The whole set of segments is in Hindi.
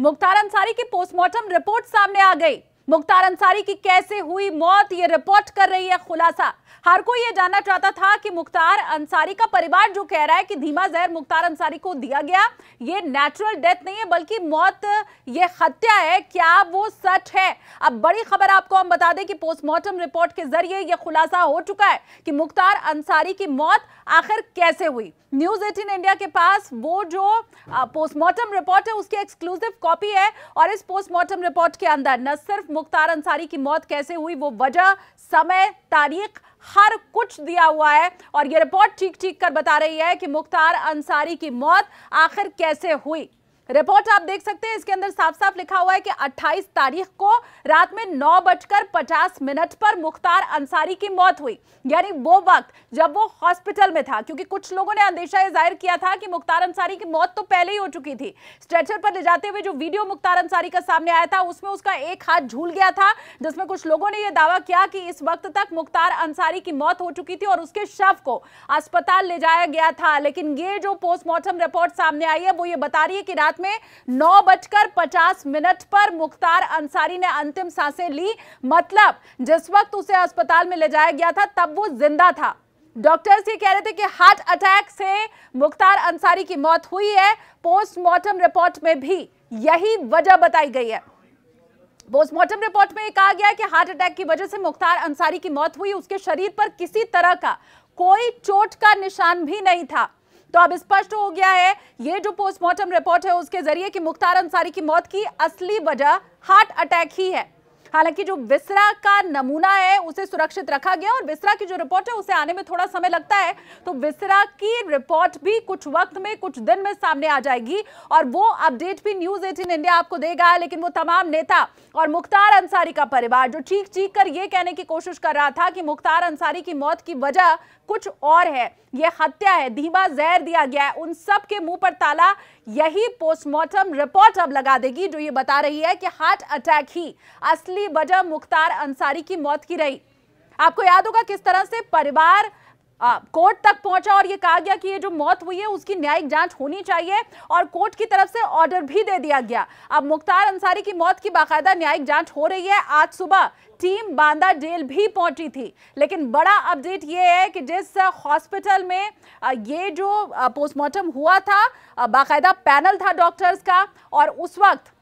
मुख्तार अंसारी की पोस्टमार्टम रिपोर्ट सामने आ गई मुख्तार अंसारी की कैसे हुई मौत ये रिपोर्ट कर रही है खुलासा हर कोई ये जानना चाहता था कि मुख्तार अंसारी का परिवार जो कह रहा है कि धीमा जहर मुख्तार अंसारी को दिया गया ये नेचुरल डेथ नहीं है बल्कि मौत ये हत्या है क्या वो सच है अब बड़ी खबर आपको हम बता दें कि पोस्टमार्टम रिपोर्ट के जरिए यह खुलासा हो चुका है कि मुख्तार अंसारी की मौत आखिर कैसे हुई न्यूज एटीन इंडिया के पास वो जो पोस्टमार्टम रिपोर्ट है उसकी एक्सक्लूसिव कॉपी है और इस पोस्टमार्टम रिपोर्ट के अंदर न सिर्फ मुख्तार अंसारी की मौत कैसे हुई वो वजह समय तारीख हर कुछ दिया हुआ है और ये रिपोर्ट ठीक ठीक कर बता रही है कि मुख्तार अंसारी की मौत आखिर कैसे हुई रिपोर्ट आप देख सकते हैं इसके अंदर साफ साफ लिखा हुआ है कि 28 तारीख को रात में नौ बजकर पचास मिनट पर मुख्तार अंसारी की मौत हुई यानी वो वक्त जब वो हॉस्पिटल में था क्योंकि कुछ लोगों ने अंदेशा जाहिर किया था कि मुख्तार अंसारी की मौत तो पहले ही हो चुकी थी स्ट्रेचर पर ले जाते हुए जो वीडियो मुख्तार अंसारी का सामने आया था उसमें उसका एक हाथ झूल गया था जिसमें कुछ लोगों ने यह दावा किया कि इस वक्त तक मुख्तार अंसारी की मौत हो चुकी थी और उसके शव को अस्पताल ले जाया गया था लेकिन ये जो पोस्टमार्टम रिपोर्ट सामने आई है वो ये बता रही है कि रात गुजरात में नौ बजकर पचास मिनट पर मुख्तार अंसारी ने अंतिम सांसें ली मतलब जिस वक्त उसे अस्पताल में ले जाया गया था तब वो जिंदा था डॉक्टर्स ये कह रहे थे कि हार्ट अटैक से मुख्तार अंसारी की मौत हुई है पोस्टमार्टम रिपोर्ट में भी यही वजह बताई गई है पोस्टमार्टम रिपोर्ट में कहा गया कि हार्ट अटैक की वजह से मुख्तार अंसारी की मौत हुई उसके शरीर पर किसी तरह का कोई चोट का निशान भी नहीं था तो अब स्पष्ट हो गया है ये जो पोस्टमार्टम रिपोर्ट है उसके जरिए कि मुख्तार अंसारी की मौत की असली वजह हार्ट अटैक ही है हालांकि जो विसरा का नमूना है उसे सुरक्षित रखा गया और विसरा की जो रिपोर्ट है उसे आने में थोड़ा समय लगता है तो विसरा की रिपोर्ट भी कुछ वक्त में कुछ दिन में सामने आ जाएगी और वो अपडेट भी न्यूज एटीन इंडिया आपको देगा लेकिन वो तमाम नेता और मुख्तार अंसारी का परिवार जो चीख चीख कर ये कहने की कोशिश कर रहा था कि मुख्तार अंसारी की मौत की वजह कुछ और है यह हत्या है धीमा जहर दिया गया है उन सब के मुंह पर ताला यही पोस्टमार्टम रिपोर्ट अब लगा देगी जो ये बता रही है कि हार्ट अटैक ही असली वजह मुख्तार अंसारी की मौत की रही आपको याद होगा किस तरह से परिवार कोर्ट तक पहुंचा और ये कहा गया कि ये जो मौत हुई है उसकी न्यायिक जांच होनी चाहिए और कोर्ट की तरफ से ऑर्डर भी दे दिया गया अब मुख्तार अंसारी की मौत की बाकायदा न्यायिक जांच हो रही है आज सुबह टीम बांदा जेल भी पहुंची थी लेकिन बड़ा अपडेट ये है कि जिस हॉस्पिटल में ये जो पोस्टमार्टम हुआ था बाकायदा पैनल था डॉक्टर्स का और उस वक्त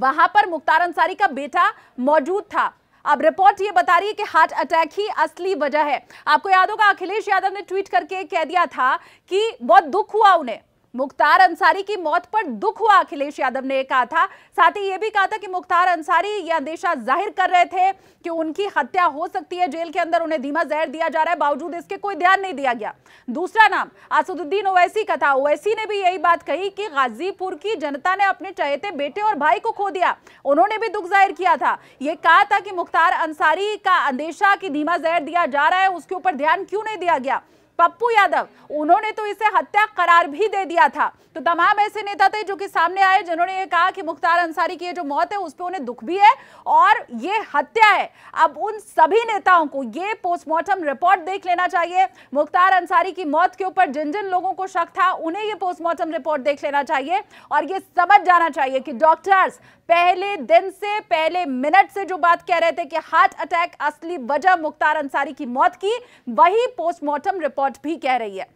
वहां पर मुख्तार अंसारी का बेटा मौजूद था अब रिपोर्ट ये बता रही है कि हार्ट अटैक ही असली वजह है आपको याद होगा अखिलेश यादव ने ट्वीट करके कह दिया था कि बहुत दुख हुआ उन्हें मुख्तार अंसारी की मौत पर दुख हुआ अखिलेश यादव ने कहा था साथ ही यह भी कहा था कि मुख्तार अंसारी यह अंदेशा जाहिर कर रहे थे कि उनकी हत्या हो सकती है जेल के अंदर उन्हें धीमा जहर दिया जा रहा है बावजूद इसके कोई ध्यान नहीं दिया गया दूसरा नाम असदुद्दीन ओवैसी का था ओवैसी ने भी यही बात कही कि गाजीपुर की जनता ने अपने चहेते बेटे और भाई को खो दिया उन्होंने भी दुख जाहिर किया था यह कहा था कि मुख्तार अंसारी का अंदेशा की धीमा जहर दिया जा रहा है उसके ऊपर ध्यान क्यों नहीं दिया गया पप्पू यादव उन्होंने तो इसे हत्या करार भी दे दिया था तो तमाम ऐसे नेता थे जो कि सामने आए जिन्होंने ये कहा कि मुख्तार अंसारी की ये जो मौत है उस पर उन्हें दुख भी है और ये हत्या है अब उन सभी नेताओं को ये पोस्टमार्टम रिपोर्ट देख लेना चाहिए मुख्तार अंसारी की मौत के ऊपर जिन जिन लोगों को शक था उन्हें ये पोस्टमार्टम रिपोर्ट देख लेना चाहिए और ये समझ जाना चाहिए कि डॉक्टर्स पहले दिन से पहले मिनट से जो बात कह रहे थे कि हार्ट अटैक असली वजह मुख्तार अंसारी की मौत की वही पोस्टमार्टम रिपोर्ट रिपोर्ट भी कह रही है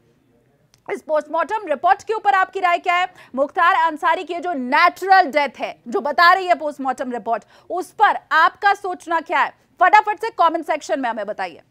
इस पोस्टमार्टम रिपोर्ट के ऊपर आपकी राय क्या है मुख्तार अंसारी की जो नेचुरल डेथ है जो बता रही है पोस्टमार्टम रिपोर्ट उस पर आपका सोचना क्या है फटाफट से कमेंट सेक्शन में हमें बताइए